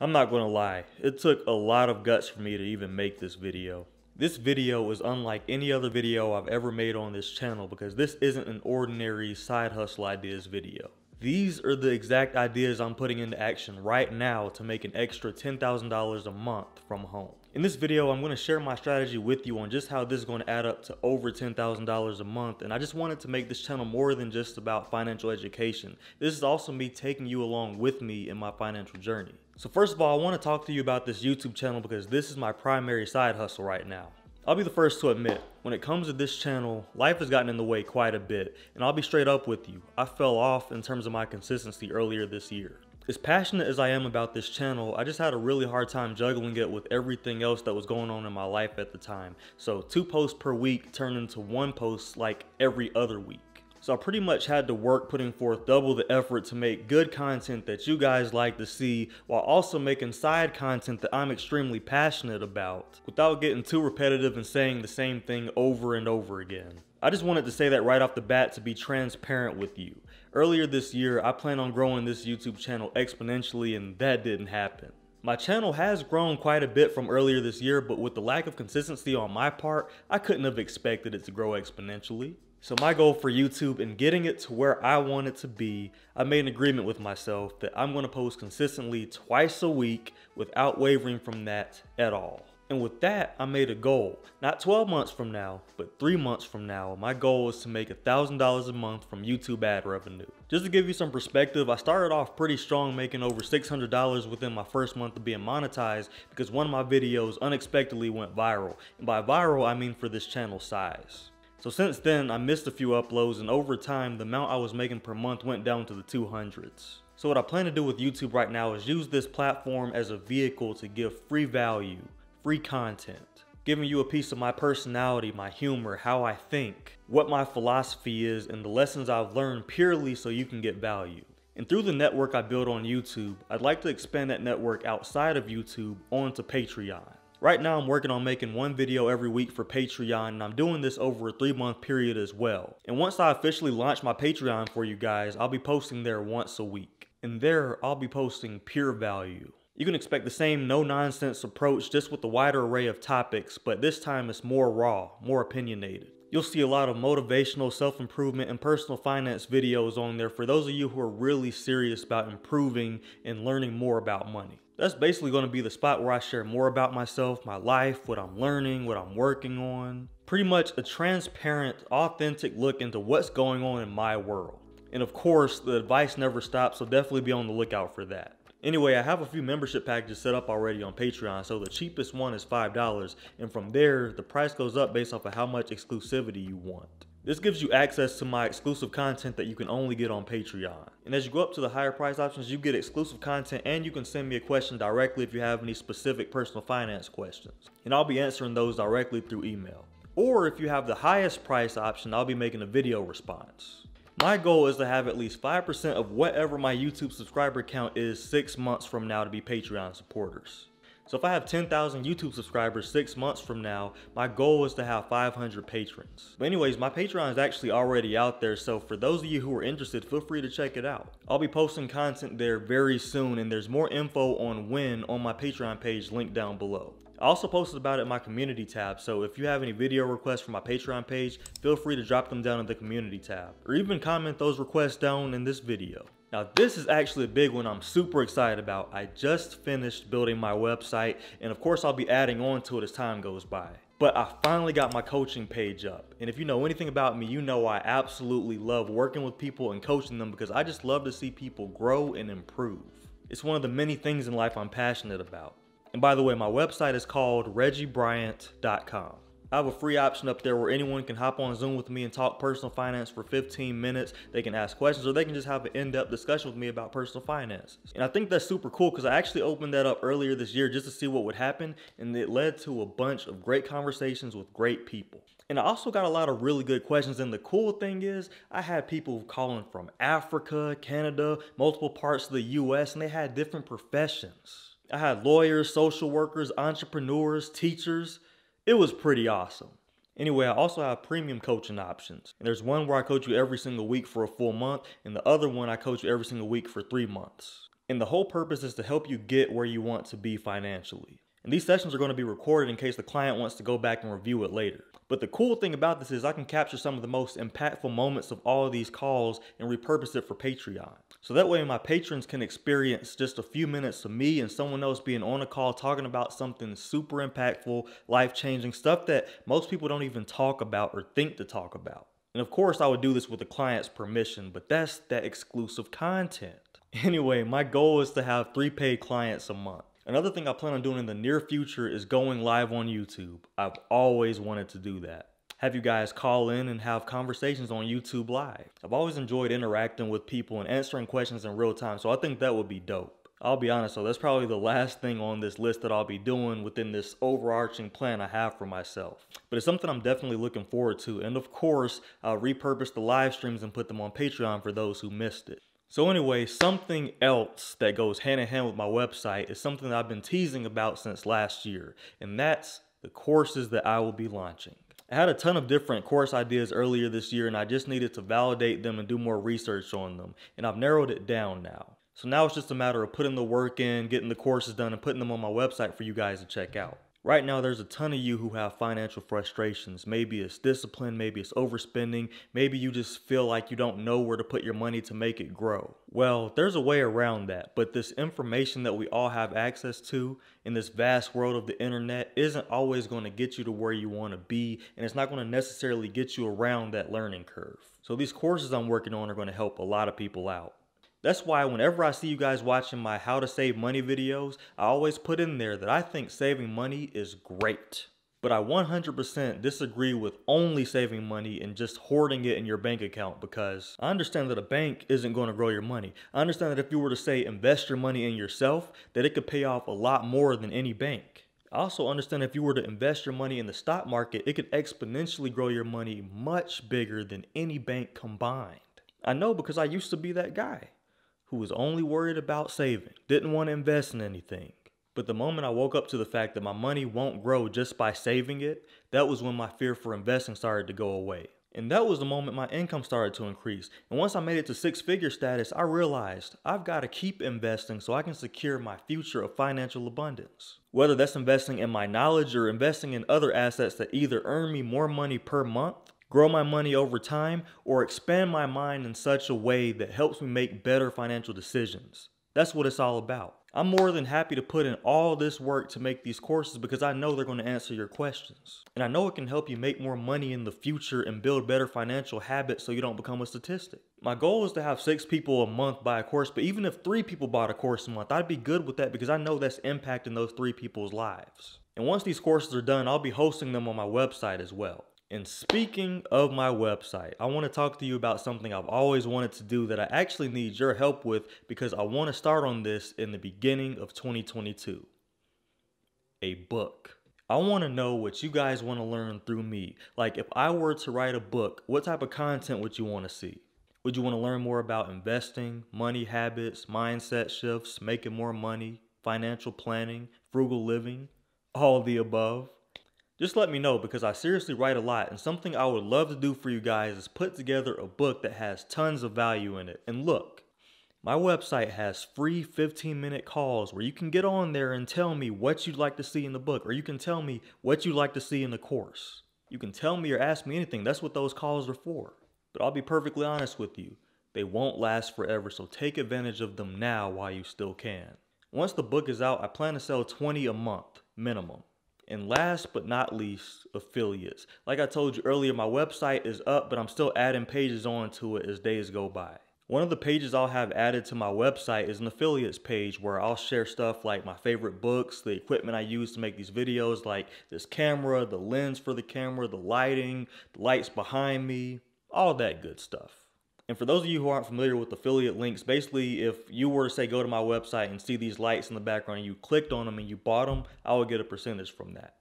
I'm not gonna lie, it took a lot of guts for me to even make this video. This video is unlike any other video I've ever made on this channel because this isn't an ordinary side hustle ideas video. These are the exact ideas I'm putting into action right now to make an extra $10,000 a month from home. In this video, I'm gonna share my strategy with you on just how this is gonna add up to over $10,000 a month. And I just wanted to make this channel more than just about financial education. This is also me taking you along with me in my financial journey. So first of all, I wanna to talk to you about this YouTube channel because this is my primary side hustle right now. I'll be the first to admit, when it comes to this channel, life has gotten in the way quite a bit, and I'll be straight up with you, I fell off in terms of my consistency earlier this year. As passionate as I am about this channel, I just had a really hard time juggling it with everything else that was going on in my life at the time. So two posts per week turned into one post like every other week. So I pretty much had to work putting forth double the effort to make good content that you guys like to see while also making side content that I'm extremely passionate about without getting too repetitive and saying the same thing over and over again. I just wanted to say that right off the bat to be transparent with you. Earlier this year, I planned on growing this YouTube channel exponentially and that didn't happen. My channel has grown quite a bit from earlier this year, but with the lack of consistency on my part, I couldn't have expected it to grow exponentially. So my goal for YouTube and getting it to where I want it to be, I made an agreement with myself that I'm gonna post consistently twice a week without wavering from that at all. And with that, I made a goal. Not 12 months from now, but three months from now, my goal is to make $1,000 a month from YouTube ad revenue. Just to give you some perspective, I started off pretty strong making over $600 within my first month of being monetized because one of my videos unexpectedly went viral. And by viral, I mean for this channel size. So since then, I missed a few uploads and over time, the amount I was making per month went down to the 200s. So what I plan to do with YouTube right now is use this platform as a vehicle to give free value, free content, giving you a piece of my personality, my humor, how I think, what my philosophy is, and the lessons I've learned purely so you can get value. And through the network I built on YouTube, I'd like to expand that network outside of YouTube onto Patreon. Right now I'm working on making one video every week for Patreon and I'm doing this over a three month period as well. And once I officially launch my Patreon for you guys, I'll be posting there once a week. And there I'll be posting pure value. You can expect the same no nonsense approach just with a wider array of topics, but this time it's more raw, more opinionated. You'll see a lot of motivational, self improvement, and personal finance videos on there for those of you who are really serious about improving and learning more about money that's basically going to be the spot where I share more about myself, my life, what I'm learning, what I'm working on. Pretty much a transparent, authentic look into what's going on in my world. And of course, the advice never stops, so definitely be on the lookout for that. Anyway, I have a few membership packages set up already on Patreon, so the cheapest one is $5, and from there, the price goes up based off of how much exclusivity you want. This gives you access to my exclusive content that you can only get on Patreon. And as you go up to the higher price options, you get exclusive content and you can send me a question directly if you have any specific personal finance questions. And I'll be answering those directly through email. Or if you have the highest price option, I'll be making a video response. My goal is to have at least 5% of whatever my YouTube subscriber count is six months from now to be Patreon supporters. So if I have 10,000 YouTube subscribers six months from now, my goal is to have 500 patrons. But anyways, my Patreon is actually already out there, so for those of you who are interested, feel free to check it out. I'll be posting content there very soon, and there's more info on when on my Patreon page linked down below. I also posted about it in my community tab, so if you have any video requests for my Patreon page, feel free to drop them down in the community tab, or even comment those requests down in this video. Now this is actually a big one I'm super excited about. I just finished building my website, and of course I'll be adding on to it as time goes by. But I finally got my coaching page up. And if you know anything about me, you know I absolutely love working with people and coaching them because I just love to see people grow and improve. It's one of the many things in life I'm passionate about. And by the way, my website is called reggieBryant.com. I have a free option up there where anyone can hop on Zoom with me and talk personal finance for 15 minutes. They can ask questions or they can just have an in depth discussion with me about personal finance. And I think that's super cool because I actually opened that up earlier this year just to see what would happen, and it led to a bunch of great conversations with great people. And I also got a lot of really good questions. And the cool thing is, I had people calling from Africa, Canada, multiple parts of the US, and they had different professions. I had lawyers, social workers, entrepreneurs, teachers. It was pretty awesome. Anyway, I also have premium coaching options. And there's one where I coach you every single week for a full month, and the other one I coach you every single week for three months. And the whole purpose is to help you get where you want to be financially. And these sessions are going to be recorded in case the client wants to go back and review it later. But the cool thing about this is I can capture some of the most impactful moments of all of these calls and repurpose it for Patreon. So that way my patrons can experience just a few minutes of me and someone else being on a call talking about something super impactful, life-changing stuff that most people don't even talk about or think to talk about. And of course I would do this with the client's permission, but that's that exclusive content. Anyway, my goal is to have three paid clients a month. Another thing I plan on doing in the near future is going live on YouTube. I've always wanted to do that. Have you guys call in and have conversations on YouTube Live. I've always enjoyed interacting with people and answering questions in real time, so I think that would be dope. I'll be honest though, that's probably the last thing on this list that I'll be doing within this overarching plan I have for myself. But it's something I'm definitely looking forward to, and of course, I'll repurpose the live streams and put them on Patreon for those who missed it. So anyway, something else that goes hand in hand with my website is something that I've been teasing about since last year, and that's the courses that I will be launching. I had a ton of different course ideas earlier this year and I just needed to validate them and do more research on them, and I've narrowed it down now. So now it's just a matter of putting the work in, getting the courses done, and putting them on my website for you guys to check out. Right now, there's a ton of you who have financial frustrations. Maybe it's discipline, maybe it's overspending, maybe you just feel like you don't know where to put your money to make it grow. Well, there's a way around that, but this information that we all have access to in this vast world of the internet isn't always going to get you to where you want to be, and it's not going to necessarily get you around that learning curve. So, these courses I'm working on are going to help a lot of people out. That's why whenever I see you guys watching my how to save money videos, I always put in there that I think saving money is great. But I 100% disagree with only saving money and just hoarding it in your bank account because I understand that a bank isn't going to grow your money. I understand that if you were to say invest your money in yourself, that it could pay off a lot more than any bank. I also understand if you were to invest your money in the stock market, it could exponentially grow your money much bigger than any bank combined. I know because I used to be that guy who was only worried about saving, didn't want to invest in anything. But the moment I woke up to the fact that my money won't grow just by saving it, that was when my fear for investing started to go away. And that was the moment my income started to increase. And once I made it to six figure status, I realized I've got to keep investing so I can secure my future of financial abundance. Whether that's investing in my knowledge or investing in other assets that either earn me more money per month grow my money over time, or expand my mind in such a way that helps me make better financial decisions. That's what it's all about. I'm more than happy to put in all this work to make these courses because I know they're going to answer your questions. And I know it can help you make more money in the future and build better financial habits so you don't become a statistic. My goal is to have six people a month buy a course, but even if three people bought a course a month, I'd be good with that because I know that's impacting those three people's lives. And once these courses are done, I'll be hosting them on my website as well. And speaking of my website, I want to talk to you about something I've always wanted to do that I actually need your help with because I want to start on this in the beginning of 2022. A book. I want to know what you guys want to learn through me. Like, if I were to write a book, what type of content would you want to see? Would you want to learn more about investing, money habits, mindset shifts, making more money, financial planning, frugal living, all the above? Just let me know because I seriously write a lot and something I would love to do for you guys is put together a book that has tons of value in it. And look, my website has free 15 minute calls where you can get on there and tell me what you'd like to see in the book or you can tell me what you'd like to see in the course. You can tell me or ask me anything. That's what those calls are for. But I'll be perfectly honest with you. They won't last forever, so take advantage of them now while you still can. Once the book is out, I plan to sell 20 a month minimum. And last but not least, affiliates. Like I told you earlier, my website is up, but I'm still adding pages onto it as days go by. One of the pages I'll have added to my website is an affiliates page where I'll share stuff like my favorite books, the equipment I use to make these videos, like this camera, the lens for the camera, the lighting, the lights behind me, all that good stuff. And for those of you who aren't familiar with affiliate links, basically, if you were to say go to my website and see these lights in the background and you clicked on them and you bought them, I would get a percentage from that.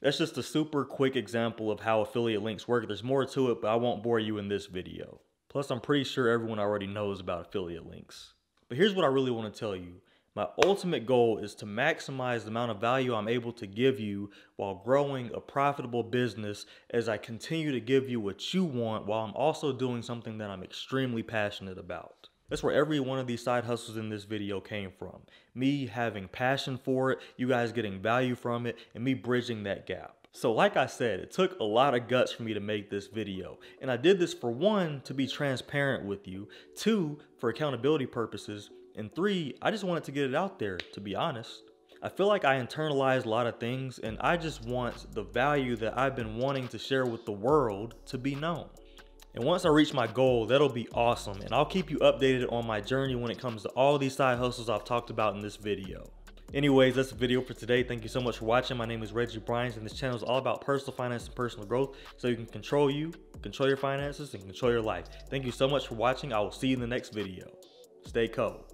That's just a super quick example of how affiliate links work. There's more to it, but I won't bore you in this video. Plus, I'm pretty sure everyone already knows about affiliate links. But here's what I really want to tell you. My ultimate goal is to maximize the amount of value I'm able to give you while growing a profitable business as I continue to give you what you want while I'm also doing something that I'm extremely passionate about. That's where every one of these side hustles in this video came from. Me having passion for it, you guys getting value from it, and me bridging that gap. So like I said, it took a lot of guts for me to make this video. And I did this for one, to be transparent with you, two, for accountability purposes, and three, I just wanted to get it out there, to be honest. I feel like I internalized a lot of things and I just want the value that I've been wanting to share with the world to be known. And once I reach my goal, that'll be awesome. And I'll keep you updated on my journey when it comes to all these side hustles I've talked about in this video. Anyways, that's the video for today. Thank you so much for watching. My name is Reggie Bryans and this channel is all about personal finance and personal growth so you can control you, control your finances, and control your life. Thank you so much for watching. I will see you in the next video. Stay cold.